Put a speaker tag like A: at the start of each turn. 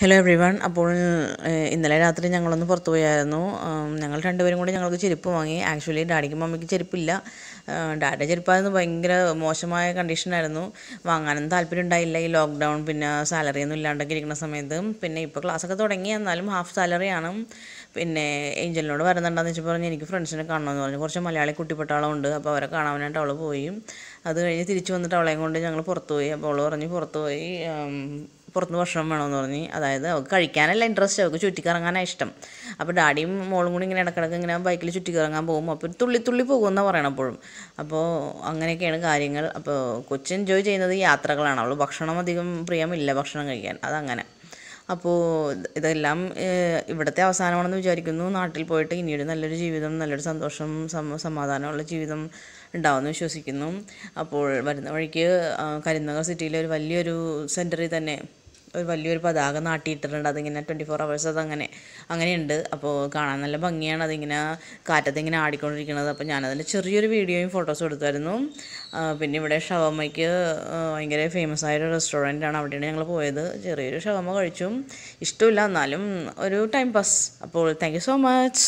A: hello every one അപ്പോൾ ഇന്നലെ രാത്രി ഞങ്ങളൊന്ന് പുറത്തു പോയായിരുന്നു ഞങ്ങൾ രണ്ടുപേരും കൂടി ഞങ്ങൾക്ക് ചെരുപ്പ് വാങ്ങി ആക്ച്വലി ഡാഡിക്കും മമ്മിക്ക് ചെരുപ്പില്ല ഡാഡിയുടെ ചെരുപ്പായിരുന്നു ഭയങ്കര മോശമായ കണ്ടീഷനായിരുന്നു വാങ്ങാനൊന്നും താല്പര്യം ഉണ്ടായില്ല ഈ ലോക്ക്ഡൗൺ പിന്നെ സാലറി ഒന്നും ഇല്ലാണ്ടൊക്കെ ഇരിക്കുന്ന സമയത്ത് പിന്നെ ഇപ്പോൾ ക്ലാസ്സൊക്കെ തുടങ്ങി എന്നാലും ഹാഫ് സാലറിയാണ് പിന്നെ ഏഞ്ചലിനോട് വരുന്നുണ്ടെന്ന് വെച്ചാൽ പറഞ്ഞ് എനിക്ക് ഫ്രണ്ട്സിനെ കാണണമെന്ന് പറഞ്ഞു കുറച്ച് മലയാളി കുട്ടിപ്പെട്ടാളുണ്ട് അപ്പോൾ അവരെ കാണാനായിട്ട് അവൾ പോയി അത് കഴിഞ്ഞ് തിരിച്ചു വന്നിട്ട് അവളെയും കൊണ്ട് ഞങ്ങൾ പുറത്തുപോയി അപ്പോൾ അവൾ പറഞ്ഞ് പുറത്തുപോയി പുറത്ത് ഭക്ഷണം വേണമെന്ന് പറഞ്ഞ് അതായത് അവൾക്ക് കഴിക്കാനല്ല ഇൻട്രസ്റ്റ് അവൾക്ക് ചുറ്റിക്കറങ്ങാനാണ് ഇഷ്ടം അപ്പോൾ ഡാഡിയും മോളും കൂടി ഇങ്ങനെ ഇടക്കിടക്ക് ഇങ്ങനെ ബൈക്കിൽ ചുറ്റിക്കറങ്ങാൻ പോകും അപ്പോൾ തുള്ളി തുള്ളി പോകുമെന്ന് പറയണം അപ്പോഴും അപ്പോൾ അങ്ങനെയൊക്കെയാണ് കാര്യങ്ങൾ അപ്പോൾ കൊച്ചു എൻജോയ് ചെയ്യുന്നത് യാത്രകളാണ് അവൾ ഭക്ഷണം അധികം പ്രിയമില്ല ഭക്ഷണം കഴിക്കാൻ അതങ്ങനെ അപ്പോൾ ഇതെല്ലാം ഇവിടുത്തെ അവസാനമാണെന്ന് വിചാരിക്കുന്നു നാട്ടിൽ പോയിട്ട് ഇനിയൊരു നല്ലൊരു ജീവിതം നല്ലൊരു സന്തോഷം സമാധാനമുള്ള ജീവിതം ഉണ്ടാവുമെന്ന് വിശ്വസിക്കുന്നു അപ്പോൾ വരുന്ന വഴിക്ക് കരിനഗർ സിറ്റിയിലെ ഒരു വലിയൊരു സെൻറ്ററിൽ തന്നെ ഒരു വലിയൊരു പതാക നാട്ടിയിട്ടിട്ടുണ്ട് അതിങ്ങനെ ട്വൻറ്റി ഫോർ ഹവേഴ്സ് അതങ്ങനെ അങ്ങനെയുണ്ട് അപ്പോൾ കാണാൻ നല്ല ഭംഗിയാണ് അതിങ്ങനെ കാറ്റത്തിങ്ങനെ ആടിക്കൊണ്ടിരിക്കുന്നത് അപ്പോൾ ഞാനതിൻ്റെ ചെറിയൊരു വീഡിയോയും ഫോട്ടോസും എടുത്തായിരുന്നു പിന്നെ ഇവിടെ ഷവമ്മയ്ക്ക് ഭയങ്കര ഫേമസ് ആയൊരു റെസ്റ്റോറൻറ്റാണ് അവിടെയാണ് ഞങ്ങൾ പോയത് ചെറിയൊരു ഷവമ്മ കഴിച്ചു ഇഷ്ടമില്ല എന്നാലും ഒരു ടൈം പാസ് അപ്പോൾ താങ്ക് സോ മച്ച്